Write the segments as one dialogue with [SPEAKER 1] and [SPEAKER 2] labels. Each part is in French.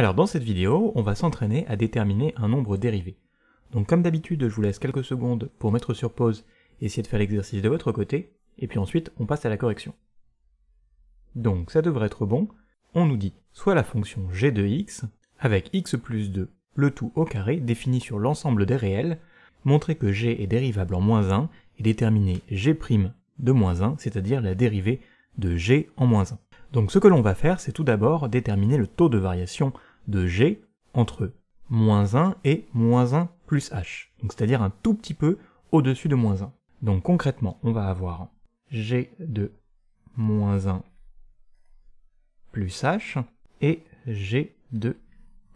[SPEAKER 1] Alors dans cette vidéo, on va s'entraîner à déterminer un nombre dérivé. Donc comme d'habitude, je vous laisse quelques secondes pour mettre sur pause et essayer de faire l'exercice de votre côté, et puis ensuite on passe à la correction. Donc ça devrait être bon, on nous dit soit la fonction g de x, avec x plus 2, le tout au carré défini sur l'ensemble des réels, montrer que g est dérivable en moins 1 et déterminer g' de moins 1, c'est-à-dire la dérivée de g en moins 1. Donc ce que l'on va faire, c'est tout d'abord déterminer le taux de variation de g entre moins 1 et moins 1 plus h, donc c'est-à-dire un tout petit peu au-dessus de moins 1. Donc concrètement, on va avoir g de moins 1 plus h et g de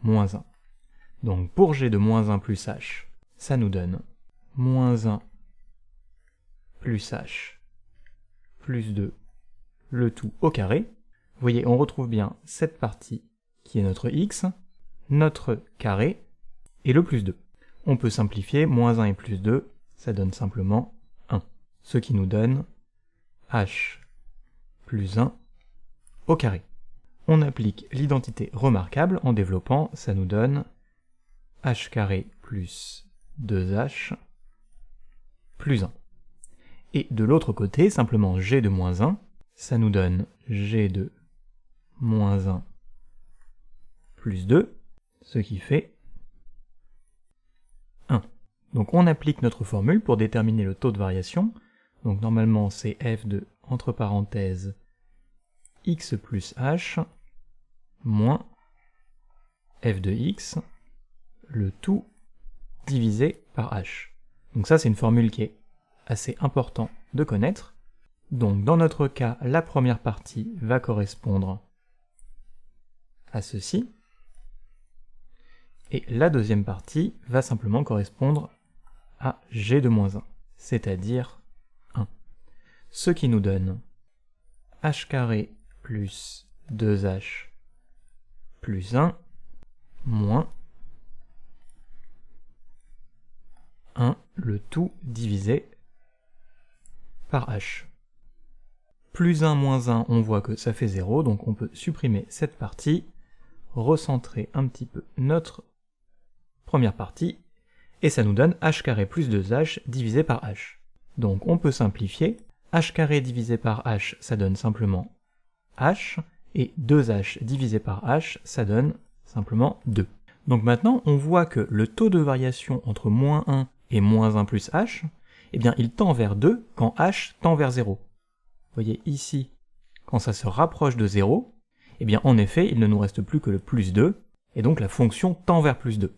[SPEAKER 1] moins 1. Donc pour g de moins 1 plus h, ça nous donne moins 1 plus h plus 2, le tout au carré. Vous voyez, on retrouve bien cette partie qui est notre x, notre carré, et le plus 2. On peut simplifier, moins 1 et plus 2, ça donne simplement 1. Ce qui nous donne h plus 1 au carré. On applique l'identité remarquable en développant, ça nous donne h carré plus 2h plus 1. Et de l'autre côté, simplement g de moins 1, ça nous donne g de moins 1 plus 2, ce qui fait 1. Donc on applique notre formule pour déterminer le taux de variation. Donc normalement c'est f de, entre parenthèses, x plus h moins f de x, le tout divisé par h. Donc ça c'est une formule qui est assez importante de connaître. Donc dans notre cas, la première partie va correspondre à ceci, et la deuxième partie va simplement correspondre à g de moins 1, c'est-à-dire 1. Ce qui nous donne h carré plus 2h plus 1 moins 1, le tout divisé par h. Plus 1 moins 1, on voit que ça fait 0, donc on peut supprimer cette partie, recentrer un petit peu notre partie, et ça nous donne h carré plus 2h divisé par h. Donc on peut simplifier, h carré divisé par h, ça donne simplement h, et 2h divisé par h, ça donne simplement 2. Donc maintenant, on voit que le taux de variation entre moins 1 et moins 1 plus h, eh bien il tend vers 2 quand h tend vers 0. Vous voyez ici, quand ça se rapproche de 0, eh bien en effet, il ne nous reste plus que le plus 2, et donc la fonction tend vers plus 2.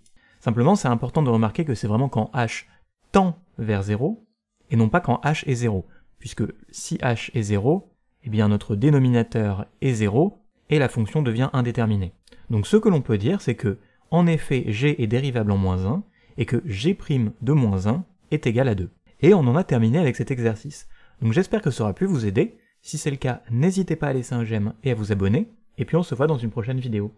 [SPEAKER 1] Simplement, c'est important de remarquer que c'est vraiment quand h tend vers 0, et non pas quand h est 0, puisque si h est 0, eh bien notre dénominateur est 0, et la fonction devient indéterminée. Donc ce que l'on peut dire, c'est que, en effet, g est dérivable en moins 1, et que g' de moins 1 est égal à 2. Et on en a terminé avec cet exercice. Donc j'espère que ça aura pu vous aider. Si c'est le cas, n'hésitez pas à laisser un j'aime et à vous abonner, et puis on se voit dans une prochaine vidéo.